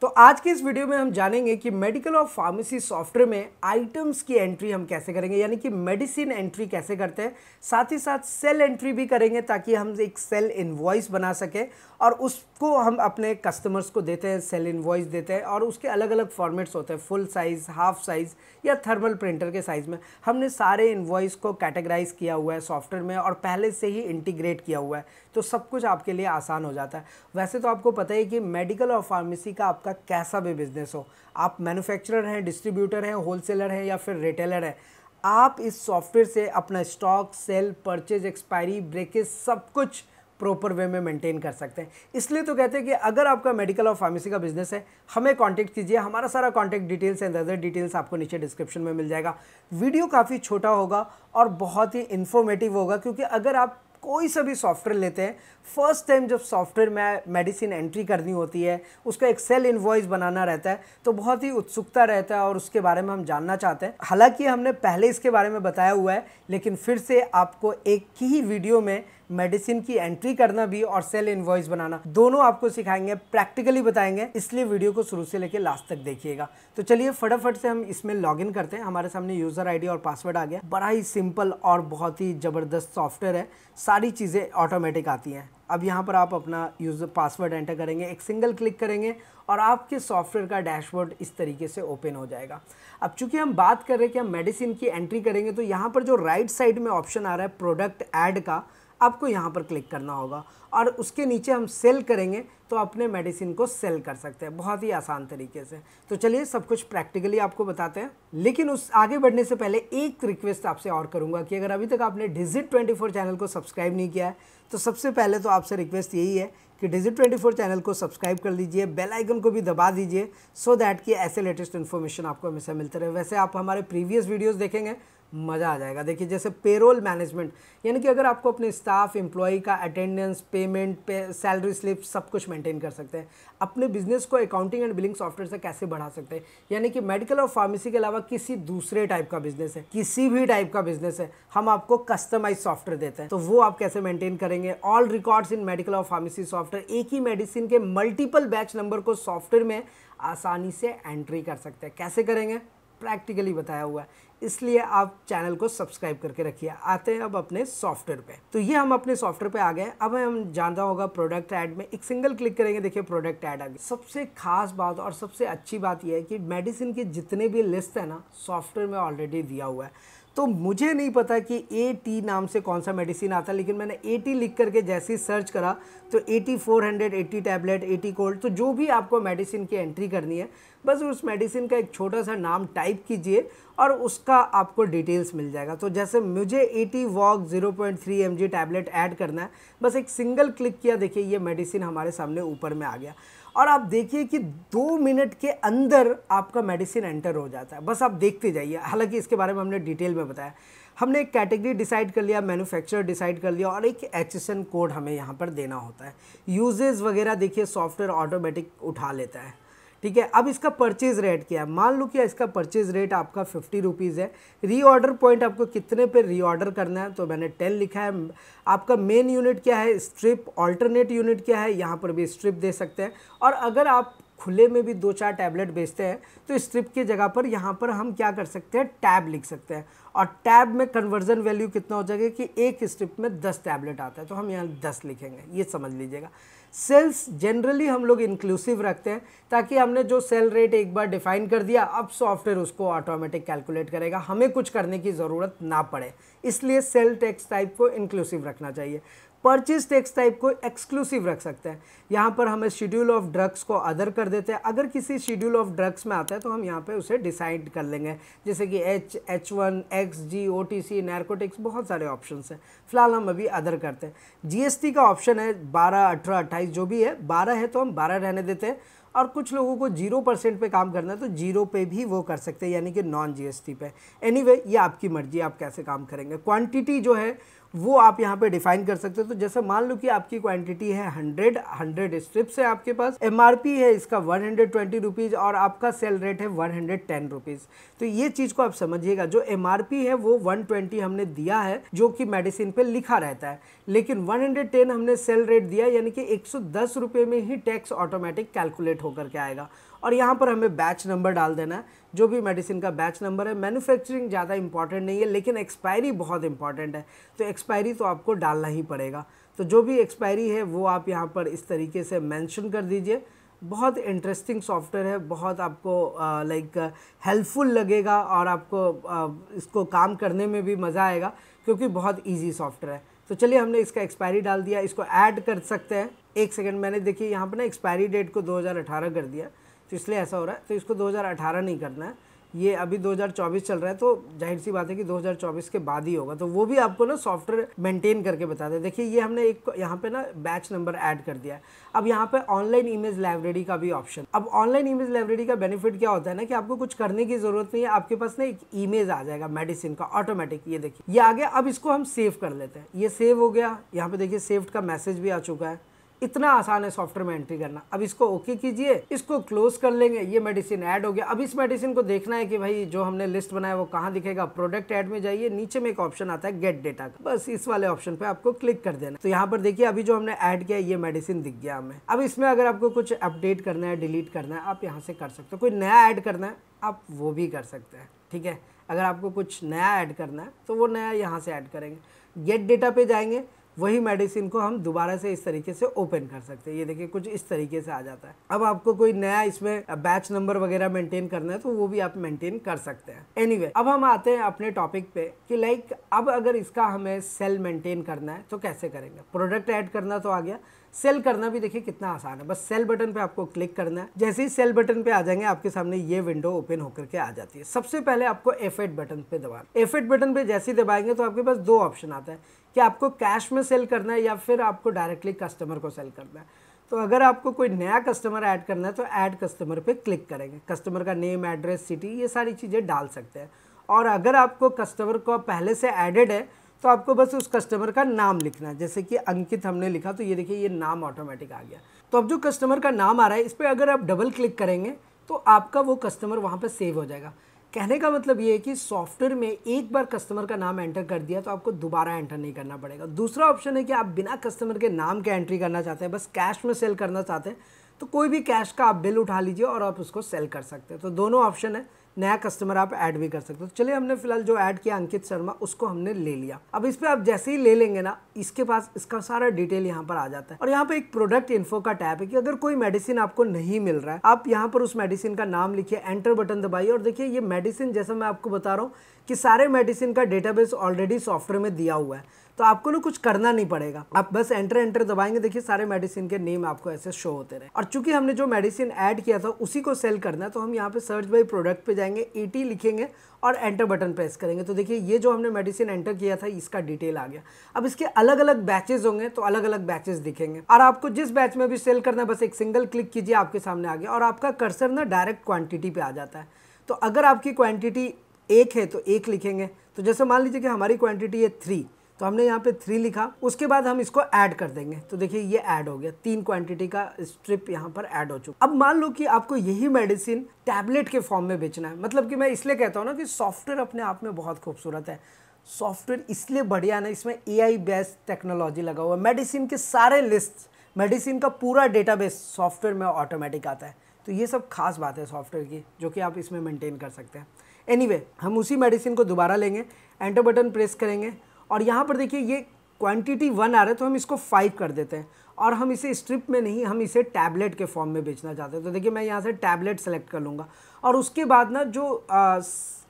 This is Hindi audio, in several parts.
तो आज के इस वीडियो में हम जानेंगे कि मेडिकल और फार्मेसी सॉफ्टवेयर में आइटम्स की एंट्री हम कैसे करेंगे यानी कि मेडिसिन एंट्री कैसे करते हैं साथ ही साथ सेल एंट्री भी करेंगे ताकि हम एक सेल इन्वॉइस बना सकें और उस को हम अपने कस्टमर्स को देते हैं सेल वॉइस देते हैं और उसके अलग अलग फॉर्मेट्स होते हैं फुल साइज़ हाफ साइज़ या थर्मल प्रिंटर के साइज़ में हमने सारे इन्वॉइस को कैटेगराइज किया हुआ है सॉफ्टवेयर में और पहले से ही इंटीग्रेट किया हुआ है तो सब कुछ आपके लिए आसान हो जाता है वैसे तो आपको पता ही कि मेडिकल और फार्मेसी का आपका कैसा भी बिज़नेस हो आप मैनुफैक्चरर हैं डिस्ट्रीब्यूटर हैं होलसेलर हैं या फिर रिटेलर हैं आप इस सॉफ्टवेयर से अपना stock sale purchase expiry breakage सब कुछ प्रॉपर वे में मेंटेन कर सकते हैं इसलिए तो कहते हैं कि अगर आपका मेडिकल और फार्मेसी का बिजनेस है हमें कांटेक्ट कीजिए हमारा सारा contact details and other details आपको नीचे डिस्क्रिप्शन में मिल जाएगा वीडियो काफ़ी छोटा होगा और बहुत ही इन्फॉर्मेटिव होगा क्योंकि अगर आप कोई सा भी सॉफ्टवेयर लेते हैं फर्स्ट टाइम जब सॉफ्टवेयर में मेडिसिन एंट्री करनी होती है उसका एक सेल इन्वॉइस बनाना रहता है तो बहुत ही उत्सुकता रहता है और उसके बारे में हम जानना चाहते हैं हालांकि हमने पहले इसके बारे में बताया हुआ है लेकिन फिर से आपको एक ही वीडियो में मेडिसिन की एंट्री करना भी और सेल इन्वॉइस बनाना दोनों आपको सिखाएंगे प्रैक्टिकली बताएंगे इसलिए वीडियो को शुरू से लेकर लास्ट तक देखिएगा तो चलिए फटाफट से हम इसमें लॉगिन करते हैं हमारे सामने यूज़र आईडी और पासवर्ड आ गया बड़ा ही सिंपल और बहुत ही ज़बरदस्त सॉफ्टवेयर है सारी चीज़ें ऑटोमेटिक आती हैं अब यहाँ पर आप अपना यूज़र पासवर्ड एंटर करेंगे एक सिंगल क्लिक करेंगे और आपके सॉफ्टवेयर का डैशबोर्ड इस तरीके से ओपन हो जाएगा अब चूंकि हम बात कर रहे हैं कि हम मेडिसिन की एंट्री करेंगे तो यहाँ पर जो राइट साइड में ऑप्शन आ रहा है प्रोडक्ट ऐड का आपको यहाँ पर क्लिक करना होगा और उसके नीचे हम सेल करेंगे तो अपने मेडिसिन को सेल कर सकते हैं बहुत ही आसान तरीके से तो चलिए सब कुछ प्रैक्टिकली आपको बताते हैं लेकिन उस आगे बढ़ने से पहले एक रिक्वेस्ट आपसे और करूँगा कि अगर अभी तक आपने डिजिट 24 चैनल को सब्सक्राइब नहीं किया है तो सबसे पहले तो आपसे रिक्वेस्ट यही है कि डिजिट 24 चैनल को सब्सक्राइब कर लीजिए बेल आइकन को भी दबा दीजिए सो दैट कि ऐसे लेटेस्ट इन्फॉर्मेशन आपको हमेशा मिलते रहे वैसे आप हमारे प्रीवियस वीडियोस देखेंगे मज़ा आ जाएगा देखिए जैसे पेरोल मैनेजमेंट यानी कि अगर आपको अपने स्टाफ एम्प्लॉई का attendance payment pay salary slip सब कुछ मेंटेन कर सकते हैं अपने बिजनेस को अकाउंटिंग एंड बिलिंग सॉफ्टवेयर से कैसे बढ़ा सकते हैं यानी कि मेडिकल और फार्मेसी के अलावा किसी दूसरे टाइप का बिजनेस है किसी भी टाइप का बिजनेस है हम आपको कस्टमाइज सॉफ्टवेयर देते हैं तो वो आप कैसे मेंटेन करेंगे ऑल रिकॉर्ड्स इन मेडिकल और फार्मेसी सॉफ्टवेयर एक ही मेडिसिन के मल्टीपल बैच नंबर को सॉफ्टवेयर में आसानी से एंट्री कर सकते हैं कैसे करेंगे प्रैक्टिकली बताया हुआ है इसलिए आप चैनल को सब्सक्राइब करके रखिए आते हैं अब अपने सॉफ्टवेयर पे तो ये हम अपने सॉफ्टवेयर पे आ गए अब हम जानता होगा प्रोडक्ट ऐड में एक सिंगल क्लिक करेंगे देखिए प्रोडक्ट ऐड आ गया सबसे खास बात और सबसे अच्छी बात यह है कि मेडिसिन के जितने भी लिस्ट है ना सॉफ्टवेयर में ऑलरेडी दिया हुआ है तो मुझे नहीं पता कि ए टी नाम से कौन सा मेडिसिन आता है लेकिन मैंने ए टी लिख करके जैसे ही सर्च करा तो A T four hundred A T tablet A T cold तो जो भी आपको मेडिसिन की एंट्री करनी है बस उस मेडिसिन का एक छोटा सा नाम टाइप कीजिए और उसका आपको डिटेल्स मिल जाएगा तो जैसे मुझे A T walk zero point three M G tablet add करना है बस एक सिंगल क्लिक किया देखिए ये मेडिसिन हमारे सामने ऊपर में आ गया और आप देखिए कि दो मिनट के अंदर आपका मेडिसिन एंटर हो जाता है बस आप देखते जाइए हालांकि इसके बारे में हमने डिटेल में बताया हमने एक कैटेगरी डिसाइड कर लिया मैन्युफैक्चरर डिसाइड कर लिया और एक एच कोड हमें यहाँ पर देना होता है यूजेज़ वगैरह देखिए सॉफ्टवेयर ऑटोमेटिक उठा लेता है ठीक है अब इसका परचेज रेट क्या है मान लो कि इसका परचेज रेट आपका फिफ्टी रुपीज़ है रीऑर्डर पॉइंट आपको कितने पे रीऑर्डर करना है तो मैंने टेन लिखा है आपका मेन यूनिट क्या है स्ट्रिप ऑल्टरनेट यूनिट क्या है यहाँ पर भी स्ट्रिप दे सकते हैं और अगर आप खुले में भी दो चार टैबलेट बेचते हैं तो स्ट्रिप की जगह पर यहाँ पर हम क्या कर सकते हैं टैब लिख सकते हैं और टैब में कन्वर्जन वैल्यू कितना हो जाएगा कि एक स्ट्रिप में दस टैबलेट आता है तो हम यहाँ दस लिखेंगे ये समझ लीजिएगा सेल्स जनरली हम लोग इंक्लूसिव रखते हैं ताकि हमने जो सेल रेट एक बार डिफाइन कर दिया अब सॉफ्टवेयर उसको ऑटोमेटिक कैलकुलेट करेगा हमें कुछ करने की ज़रूरत ना पड़े इसलिए सेल टैक्स टाइप को इंक्लूसिव रखना चाहिए परचेज टैक्स टाइप को एक्सक्लूसिव रख सकते हैं यहाँ पर हमें शेड्यूल ऑफ ड्रग्स को अदर कर देते हैं अगर किसी शेड्यूल ऑफ ड्रग्स में आता है तो हम यहाँ पे उसे डिसाइड कर लेंगे जैसे कि H H one X G O T C narcotics बहुत सारे ऑप्शन हैं फिलहाल हम अभी अदर करते हैं जीएसटी का ऑप्शन है बारह अठारह अट्ठाईस जो भी है बारह है तो हम बारह रहने देते हैं और कुछ लोगों को जीरो परसेंट पर काम करना है तो जीरो पे भी वो कर सकते हैं यानी कि नॉन जीएसटी पे एनीवे anyway, ये आपकी मर्जी आप कैसे काम करेंगे क्वांटिटी जो है वो आप यहाँ पे डिफाइन कर सकते हो तो जैसे मान लो कि आपकी क्वांटिटी है हंड्रेड हंड्रेड स्ट्रिप्स है आपके पास एम है इसका वन हंड्रेड ट्वेंटी रुपीज़ और आपका सेल रेट है वन हंड्रेड टेन रुपीज़ तो ये चीज़ को आप समझिएगा जो एम है वो वन ट्वेंटी हमने दिया है जो कि मेडिसिन पे लिखा रहता है लेकिन वन हंड्रेड टेन हमने सेल रेट दिया यानी कि एक सौ दस में ही टैक्स ऑटोमेटिक कैलकुलेट होकर के आएगा और यहाँ पर हमें बैच नंबर डाल देना है जो भी मेडिसिन का बैच नंबर है मैन्युफैक्चरिंग ज़्यादा इंपॉर्टेंट नहीं है लेकिन एक्सपायरी बहुत इंपॉर्टेंट है तो एक्सपायरी तो आपको डालना ही पड़ेगा तो जो भी एक्सपायरी है वो आप यहाँ पर इस तरीके से मैंशन कर दीजिए बहुत इंटरेस्टिंग सॉफ्टवेयर है बहुत आपको लाइक हेल्पफुल लगेगा और आपको आ, इसको काम करने में भी मज़ा आएगा क्योंकि बहुत इजी सॉफ्टवेयर है तो चलिए हमने इसका एक्सपायरी डाल दिया इसको ऐड कर सकते हैं एक सेकंड मैंने देखिए यहाँ पर ना एक्सपायरी डेट को 2018 कर दिया तो इसलिए ऐसा हो रहा है तो इसको 2018 नहीं करना है ये अभी 2024 चल रहा है तो जाहिर सी बात है कि 2024 के बाद ही होगा तो वो भी आपको ना सॉफ्टवेयर मेंटेन करके बता दें देखिए ये हमने एक यहाँ पे ना बैच नंबर ऐड कर दिया अब यहाँ पे ऑनलाइन इमेज लाइब्रेरी का भी ऑप्शन अब ऑनलाइन इमेज लाइब्रेरी का बेनिफिट क्या होता है ना कि आपको कुछ करने की ज़रूरत नहीं है आपके पास ना एक इमेज आ जाएगा मेडिसिन का ऑटोमेटिक ये देखिए ये आ गया अब इसको हम सेव कर लेते हैं ये सेव हो गया यहाँ पर देखिए सेव्ड का मैसेज भी आ चुका है इतना आसान है सॉफ्टवेयर में एंट्री करना अब इसको ओके कीजिए इसको क्लोज कर लेंगे ये मेडिसिन ऐड हो गया अब इस मेडिसिन को देखना है कि भाई जो हमने लिस्ट बनाया वो कहाँ दिखेगा प्रोडक्ट ऐड में जाइए नीचे में एक ऑप्शन आता है गेट डेटा का बस इस वाले ऑप्शन पे आपको क्लिक कर देना तो यहाँ पर देखिए अभी जो हमने ऐड किया ये मेडिसिन दिख गया हमें अब इसमें अगर आपको कुछ अपडेट करना है डिलीट करना है आप यहाँ से कर सकते हो कोई नया ऐड करना है आप वो भी कर सकते हैं ठीक है अगर आपको कुछ नया ऐड करना है तो वो नया यहाँ से ऐड करेंगे गेट डेटा पे जाएंगे वही मेडिसिन को हम दोबारा से इस तरीके से ओपन कर सकते हैं ये देखिए कुछ इस तरीके से आ जाता है अब आपको कोई नया इसमें बैच नंबर वगैरह मेंटेन करना है तो वो भी आप मेंटेन कर सकते हैं एनीवे anyway, अब हम आते हैं अपने टॉपिक पे कि लाइक अब अगर इसका हमें सेल मेंटेन करना है तो कैसे करेंगे प्रोडक्ट ऐड करना तो आ गया सेल करना भी देखिए कितना आसान है बस सेल बटन पे आपको क्लिक करना है जैसे ही सेल बटन पे आ जाएंगे आपके सामने ये विंडो ओपन होकर के आ जाती है सबसे पहले आपको एट बटन पे दबाना एट बटन पे जैसे ही दबाएंगे तो आपके पास दो ऑप्शन आता है कि आपको कैश में सेल करना है या फिर आपको डायरेक्टली कस्टमर को सेल करना है तो अगर आपको कोई नया कस्टमर ऐड करना है तो ऐड कस्टमर पे क्लिक करेंगे कस्टमर का नेम एड्रेस सिटी ये सारी चीज़ें डाल सकते हैं और अगर आपको कस्टमर को पहले से एडेड है तो आपको बस उस कस्टमर का नाम लिखना है जैसे कि अंकित हमने लिखा तो ये देखिए ये नाम ऑटोमेटिक आ गया तो अब जो कस्टमर का नाम आ रहा है इस पर अगर आप डबल क्लिक करेंगे तो आपका वो कस्टमर वहाँ पर सेव हो जाएगा कहने का मतलब ये है कि सॉफ्टवेयर में एक बार कस्टमर का नाम एंटर कर दिया तो आपको दोबारा एंटर नहीं करना पड़ेगा दूसरा ऑप्शन है कि आप बिना कस्टमर के नाम के एंट्री करना चाहते हैं बस कैश में सेल करना चाहते हैं तो कोई भी कैश का आप बिल उठा लीजिए और आप उसको सेल कर सकते हैं तो दोनों ऑप्शन है नया कस्टमर आप ऐड भी कर सकते हो तो चलिए हमने फिलहाल जो ऐड किया अंकित शर्मा उसको हमने ले लिया अब इस पर आप जैसे ही ले लेंगे ना इसके पास इसका सारा डिटेल यहाँ पर आ जाता है और यहाँ पे एक प्रोडक्ट इन्फो का टैप है कि अगर कोई मेडिसिन आपको नहीं मिल रहा है आप यहाँ पर उस मेडिसिन का नाम लिखिए एंटर बटन दबाइए और देखिए ये मेडिसिन जैसा मैं आपको बता रहा हूँ कि सारे मेडिसिन का डेटाबेस ऑलरेडी सॉफ्टवेयर में दिया हुआ है तो आपको ना कुछ करना नहीं पड़ेगा आप बस एंटर एंटर दबाएंगे देखिए सारे मेडिसिन के नेम आपको ऐसे शो होते रहे और चूंकि हमने जो मेडिसिन ऐड किया था उसी को सेल करना है तो हम यहाँ पे सर्च बाई प्रोडक्ट पे जाएंगे ईटी लिखेंगे और एंटर बटन प्रेस करेंगे तो देखिए ये जो हमने मेडिसिन एंटर किया था इसका डिटेल आ गया अब इसके अलग अलग बैचेज होंगे तो अलग अलग बैचेज दिखेंगे और आपको जिस बैच में भी सेल करना है बस एक सिंगल क्लिक कीजिए आपके सामने आ गया और आपका कर्सर ना डायरेक्ट क्वांटिटी पे आ जाता है तो अगर आपकी क्वांटिटी एक है तो एक लिखेंगे तो जैसे मान लीजिए कि हमारी क्वांटिटी है थ्री तो हमने यहाँ पे थ्री लिखा उसके बाद हम इसको ऐड कर देंगे तो देखिए ये ऐड हो गया तीन क्वांटिटी का स्ट्रिप यहाँ पर ऐड हो चुका अब मान लो कि आपको यही मेडिसिन टैबलेट के फॉर्म में बेचना है मतलब कि मैं इसलिए कहता हूँ ना कि सॉफ्टवेयर अपने आप में बहुत खूबसूरत है सॉफ्टवेयर इसलिए बढ़िया ना इसमें ए बेस्ड टेक्नोलॉजी लगा हुआ है मेडिसिन के सारे लिस्ट मेडिसिन का पूरा डेटा सॉफ्टवेयर में ऑटोमेटिक आता है तो ये सब खास बात है सॉफ्टवेयर की जो कि आप इसमें मेंटेन कर सकते हैं एनीवे anyway, हम उसी मेडिसिन को दोबारा लेंगे एंटर बटन प्रेस करेंगे और यहाँ पर देखिए ये क्वांटिटी वन आ रहा है तो हम इसको फाइव कर देते हैं और हम इसे स्ट्रिप में नहीं हम इसे टैबलेट के फॉर्म में बेचना चाहते हैं तो देखिए मैं यहाँ से टैबलेट सेलेक्ट कर लूँगा और उसके बाद ना जो आ,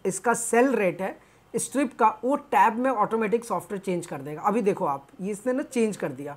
इसका सेल रेट है स्ट्रिप का वो टैब में ऑटोमेटिक सॉफ्टवेयर चेंज कर देगा अभी देखो आप ये इसने ना चेंज कर दिया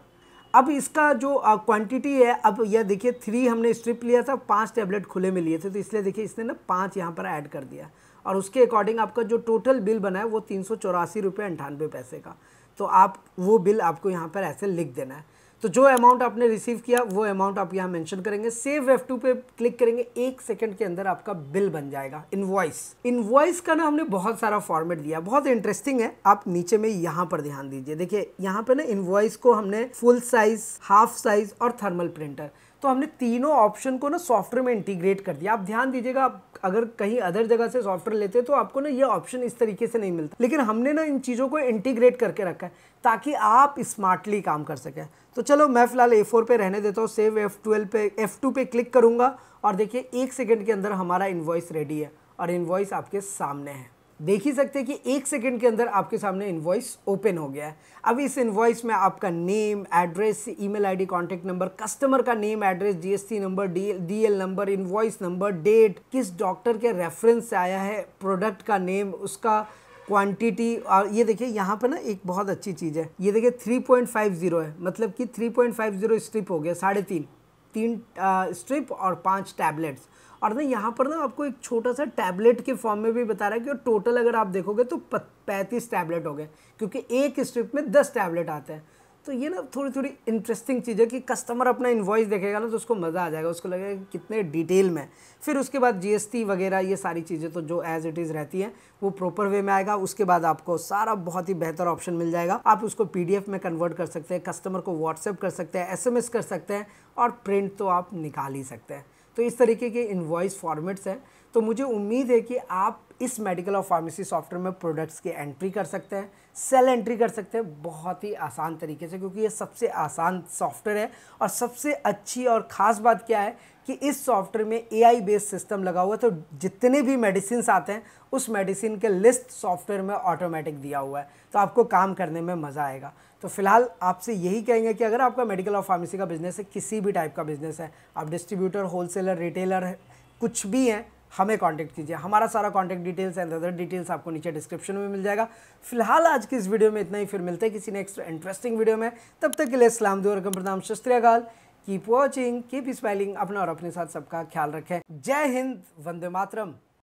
अब इसका जो क्वांटिटी है अब यह देखिए थ्री हमने स्ट्रिप लिया था पांच टैबलेट खुले में लिए थे तो इसलिए देखिए इसने ना पांच यहाँ पर ऐड कर दिया और उसके अकॉर्डिंग आपका जो टोटल बिल बना है वो तीन सौ चौरासी रुपये अंठानवे पैसे का तो आप वो बिल आपको यहाँ पर ऐसे लिख देना है तो जो अमाउंट आपने रिसीव किया वो अमाउंट आप यहाँ मेंशन करेंगे सेव एफ टू पे क्लिक करेंगे एक सेकंड के अंदर आपका बिल बन जाएगा इनवॉइस इनवॉइस का ना हमने बहुत सारा फॉर्मेट दिया बहुत इंटरेस्टिंग है आप नीचे में यहाँ पर ध्यान दीजिए देखिए यहाँ पे ना इनवॉइस को हमने फुल साइज हाफ साइज और थर्मल प्रिंटर तो हमने तीनों ऑप्शन को ना सॉफ्टवेयर में इंटीग्रेट कर दिया आप ध्यान दीजिएगा आप अगर कहीं अदर जगह से सॉफ्टवेयर लेते तो आपको ना ये ऑप्शन इस तरीके से नहीं मिलता लेकिन हमने ना इन चीज़ों को इंटीग्रेट करके रखा है ताकि आप स्मार्टली काम कर सकें तो चलो मैं फ़िलहाल ए फोर पर रहने देता हूँ सेव एफ़ ट्वेल्व पे एफ़ टू पे क्लिक करूँगा और देखिए एक सेकेंड के अंदर हमारा इन्वॉइस रेडी है और इन्वॉइस आपके सामने है देख ही सकते हैं कि एक सेकंड के अंदर आपके सामने इन्वॉइस ओपन हो गया है अब इस इन्वॉइस में आपका name address email ID contact number customer का name address GST number D L number invoice number date किस डॉक्टर के रेफरेंस से आया है प्रोडक्ट का नेम उसका क्वांटिटी और ये देखिए यहाँ पर ना एक बहुत अच्छी चीज़ है ये देखिए 3.50 है मतलब कि 3.50 स्ट्रिप हो गया साढ़े तीन तीन आ, स्ट्रिप और पाँच टैबलेट्स और ना यहाँ पर ना आपको एक छोटा सा टैबलेट के फॉर्म में भी बता रहा है कि टोटल अगर आप देखोगे तो पैंतीस टैबलेट हो गए क्योंकि एक स्ट्रिप में दस टैबलेट आते हैं तो ये ना थोड़ी थोड़ी इंटरेस्टिंग चीज़ है कि कस्टमर अपना इन्वॉइस देखेगा ना तो उसको मज़ा आ जाएगा उसको लगेगा कि कितने डिटेल में फिर उसके बाद जीएसटी वगैरह ये सारी चीज़ें तो जो एज इट इज़ रहती हैं वो प्रॉपर वे में आएगा उसके बाद आपको सारा बहुत ही बेहतर ऑप्शन मिल जाएगा आप उसको पी में कन्वर्ट कर सकते हैं कस्टमर को व्हाट्सएप कर सकते हैं एस कर सकते हैं और प्रिंट तो आप निकाल ही सकते हैं तो इस तरीके के इन्वाइस फॉर्मेट्स हैं तो मुझे उम्मीद है कि आप इस मेडिकल और फार्मेसी सॉफ्टवेयर में प्रोडक्ट्स की एंट्री कर सकते हैं सेल एंट्री कर सकते हैं बहुत ही आसान तरीके से क्योंकि ये सबसे आसान सॉफ्टवेयर है और सबसे अच्छी और ख़ास बात क्या है कि इस सॉफ्टवेयर में ए आई बेस्ड सिस्टम लगा हुआ है तो जितने भी मेडिसिन आते हैं उस मेडिसिन के लिस्ट सॉफ्टवेयर में ऑटोमेटिक दिया हुआ है तो आपको काम करने में मज़ा आएगा तो फिलहाल आपसे यही कहेंगे कि अगर आपका मेडिकल और फार्मेसी का बिज़नेस है किसी भी टाइप का बिज़नेस है आप डिस्ट्रीब्यूटर होलसेलर रिटेलर कुछ भी हैं हमें कांटेक्ट कीजिए हमारा सारा contact details and other details आपको नीचे डिस्क्रिप्शन में मिल जाएगा फिलहाल आज की इस वीडियो में इतना ही फिर मिलते हैं किसी नेक्स्ट इंटरेस्टिंग वीडियो में तब तक के लिए सलाम दूर रकम प्रणाम शस्त्रियाकाल कीप वॉचिंग कीप स्माइलिंग अपना और अपने साथ सबका ख्याल रखें जय हिंद वंदे मातरम